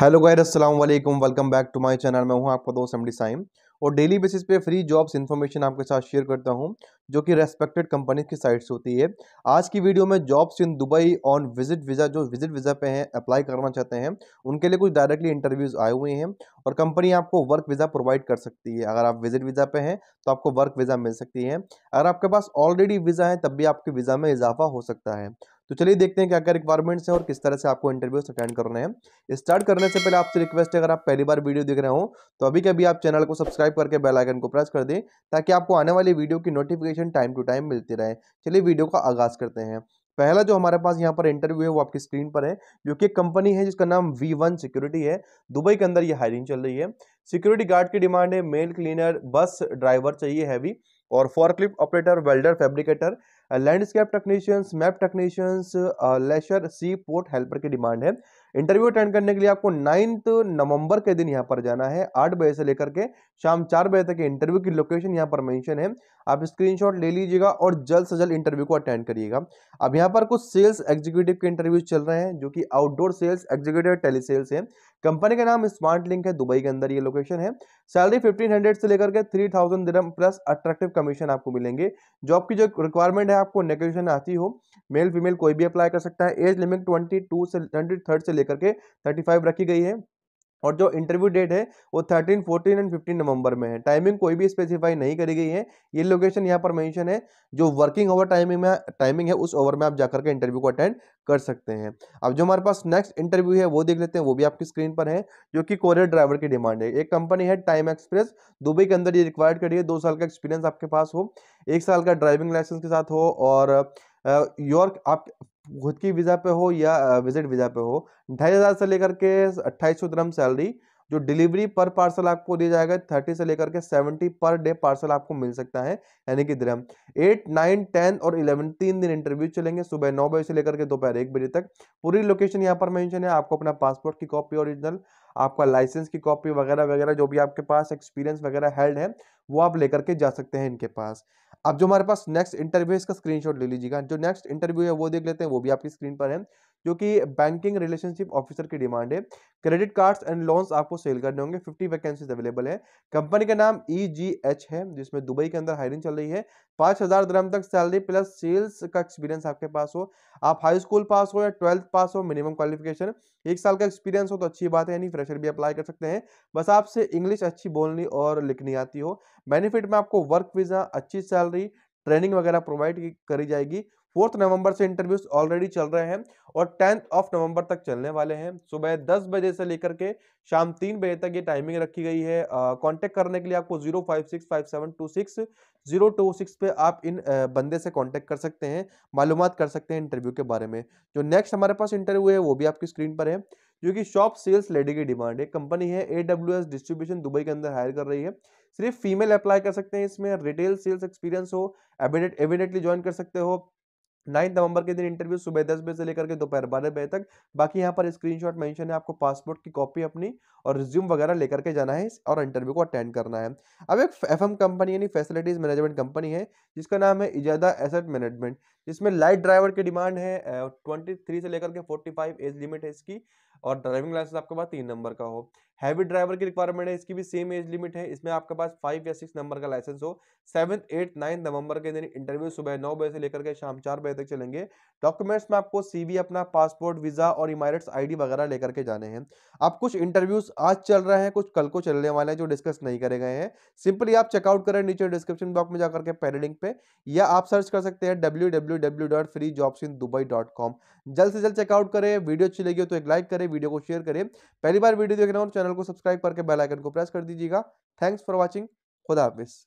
hello guys असल welcome back to my channel मैं हूं आपका दोस्त एम डी साइम और डेली बेसिस पे फ्री जॉब्स इन्फॉर्मेशन आपके साथ शेयर करता हूं जो कि रेस्पेक्टेड कंपनी की साइट से होती है आज की वीडियो में jobs in Dubai on visit visa जो विजिट वीज़ा पे हैं अप्लाई करना चाहते हैं उनके लिए कुछ डायरेक्टली इंटरव्यूज़ आए हुए हैं और कंपनी आपको वर्क वीज़ा प्रोवाइड कर सकती है अगर आप विजिट वीज़ा पे हैं तो आपको वर्क वीज़ा मिल सकती है अगर आपके पास ऑलरेडी वीज़ा है तब भी आपके वीज़ा में इजाफा हो सकता है तो चलिए देखते हैं क्या क्या रिक्वायरमेंट्स हैं और किस तरह से आपको इंटरव्यूज अटेंड करने हैं स्टार्ट करने से पहले आपसे रिक्वेस्ट है अगर आप पहली बार वीडियो देख रहे हो तो अभी कभी आप चैनल को सब्सक्राइब करके बेल आइकन को प्रेस कर दें ताकि आपको आने वाली वीडियो की notification notification time to time मिलते रहे चलिए वीडियो का आगाज़ करते हैं पहला जो हमारे पास यहाँ पर इंटरव्यू है वो आपकी स्क्रीन पर है जो कि कंपनी है जिसका नाम वी वन सिक्योरिटी है दुबई के अंदर ये हायरिंग चल रही है सिक्योरिटी गार्ड की डिमांड है मेल क्लीनर बस ड्राइवर चाहिए हैवी और forklift operator welder fabricator landscape technicians MEP technicians labourer sea port helper की डिमांड है इंटरव्यू अटेंड करने के लिए आपको नाइन्थ नवंबर के दिन यहाँ पर जाना है आठ बजे से लेकर के शाम चार बजे तक इंटरव्यू की लोकेशन यहाँ पर मेंशन है आप स्क्रीनशॉट ले लीजिएगा और जल्द से जल्द इंटरव्यू को अटेंड करिएगा अब यहाँ पर कुछ सेल्स एग्जीक्यूटिव के इंटरव्यूज चल रहे हैं जो कि outdoor sales executive tele sales है कंपनी का नाम स्मार्ट लिंक है दुबई के अंदर ये लोकेशन है सैलरी 1500 से लेकर के 3000 थाउजेंड प्लस अट्रैक्टिव कमीशन आपको मिलेंगे जॉब की जो रिक्वायरमेंट है आपको नेगोशिएशन आती हो मेल फीमेल कोई भी अप्लाई कर सकता है एज लिमिट ट्वेंटी से ट्वेंटी से लेकर लेकर के थर्टी फाइव रखी गई है और जो इंटरव्यू डेट है वो thirteen fourteen and fifteen November में है टाइमिंग कोई भी स्पेसिफाई नहीं करी गई है ये लोकेशन यहाँ पर मेंशन है जो वर्किंग ओवर टाइमिंग में टाइमिंग है उस ओवर में आप जाकर के इंटरव्यू को अटेंड कर सकते हैं अब जो हमारे पास नेक्स्ट इंटरव्यू है वो देख लेते हैं वो भी आपकी स्क्रीन पर है जो कि कोरियर ड्राइवर की डिमांड है एक कंपनी है टाइम एक्सप्रेस दुबई के अंदर ये रिक्वायर्ड करिए दो साल का एक्सपीरियंस आपके पास हो एक साल का ड्राइविंग लाइसेंस के साथ हो और यॉर्क आप खुद की वीज़ा पे हो या विजिट वीज़ा पे हो ढाई हज़ार से लेकर के अट्ठाईस सौ ग्राम सैलरी जो डिलीवरी पर पार्सल आपको दिया जाएगा थर्टी से लेकर के सेवेंटी पर डे पार्सल आपको मिल सकता है यानी कि द्रम एट नाइन टेन और इलेवन तीन दिन इंटरव्यू चलेंगे सुबह नौ बजे से लेकर के दोपहर एक बजे तक पूरी लोकेशन यहाँ पर मैंशन है आपको अपना पासपोर्ट की कॉपी ओरिजिनल आपका लाइसेंस की कॉपी वगैरह वगैरह जो भी आपके पास एक्सपीरियंस वगैरह हेल्ड है वो आप लेकर के जा सकते हैं इनके पास अब जो हमारे पास नेक्स्ट इंटरव्यू है इसका स्क्रीनशॉट ले लीजिएगा जो नेक्स्ट इंटरव्यू है वो देख लेते हैं वो भी आपकी स्क्रीन पर है जो कि बैंकिंग रिलेशनशिप ऑफिसर की डिमांड है क्रेडिट कार्ड्स एंड लोन्स आपको सेल करने होंगे 50 वैकेंसीज अवेलेबल है कंपनी का नाम ई e है जिसमें दुबई के अंदर हायरिंग चल रही है पाँच हज़ार दरम तक सैलरी प्लस सेल्स का एक्सपीरियंस आपके पास हो आप हाई स्कूल पास हो या ट्वेल्थ पास हो मिनिमम क्वालिफिकेशन एक साल का एक्सपीरियंस हो तो अच्छी बात है यानी फ्रेशर भी अप्लाई कर सकते हैं बस आपसे इंग्लिश अच्छी बोलनी और लिखनी आती हो बेनिफिट में आपको वर्क वीज़ा अच्छी सैलरी ट्रेनिंग वगैरह प्रोवाइड करी जाएगी फोर्थ नवंबर से इंटरव्यूज ऑलरेडी चल रहे हैं और टेंथ ऑफ नवंबर तक चलने वाले हैं सुबह दस बजे से लेकर के शाम तीन बजे तक ये टाइमिंग रखी गई है कांटेक्ट करने के लिए आपको zero five six five seven two six zero two six पे आप इन बंदे से कांटेक्ट कर सकते हैं मालूम कर सकते हैं इंटरव्यू के बारे में जो नेक्स्ट हमारे पास इंटरव्यू है वो भी आपकी स्क्रीन पर है जो शॉप सेल्स लेडी की डिमांड है कंपनी है ए एस डिस्ट्रीब्यूशन दुबई के अंदर हायर कर रही है सिर्फ फीमेल अप्लाई कर सकते हैं इसमें रिटेल सेल्स एक्सपीरियंस हो एबिनेट एबिनेटली ज्वाइन कर सकते हो नाइन नवंबर के दिन इंटरव्यू सुबह दस बजे से लेकर के दोपहर बारह बजे तक बाकी यहाँ पर स्क्रीनशॉट मेंशन है आपको पासपोर्ट की कॉपी अपनी और रिज्यूम वगैरह लेकर के जाना है और इंटरव्यू को अटेंड करना है अब एक एफ कंपनी यानी फैसिलिटीज मैनेजमेंट कंपनी है जिसका नाम है इजादा एसेट मैनेजमेंट जिसमें लाइट ड्राइवर की डिमांड है ट्वेंटी थ्री से लेकर के फोर्टी फाइव एज लिमिट है इसकी और ड्राइविंग लाइसेंस आपके पास तीन नंबर का हो हैवी ड्राइवर की रिक्वायरमेंट है इसकी भी सेम एज लिमिट है इसमें आपके पास फाइव या सिक्स नंबर का लाइसेंस हो सेवन एट नाइन नवंबर के दिन इंटरव्यू सुबह नौ बजे से लेकर के शाम चार बजे तक चलेंगे डॉक्यूमेंट्स में आपको सीवी अपना पासपोर्ट वीजा और आई आईडी वगैरह लेकर के जाने हैं आप कुछ इंटरव्यूज आज चल रहे हैं कुछ कल को चलने वाले हैं जो डिस्कस नहीं करे गए हैं सिंपली आप चेकआउट करें नीचे डिस्क्रिप्शन बॉक्स में जाकर के पहले लिंक पे या आप सर्च कर सकते हैं W W W dot free jobs in Dubai dot com जल्द से जल्द चेकआउट करें वीडियो अच्छी लगी हो तो एक लाइक करें वीडियो को शेयर करें पहली बार वीडियो देख हो तो चैनल चैनल को सब्सक्राइब करके बेल आइकन को प्रेस कर दीजिएगा थैंक्स फॉर वॉचिंग खुदा हाफिज़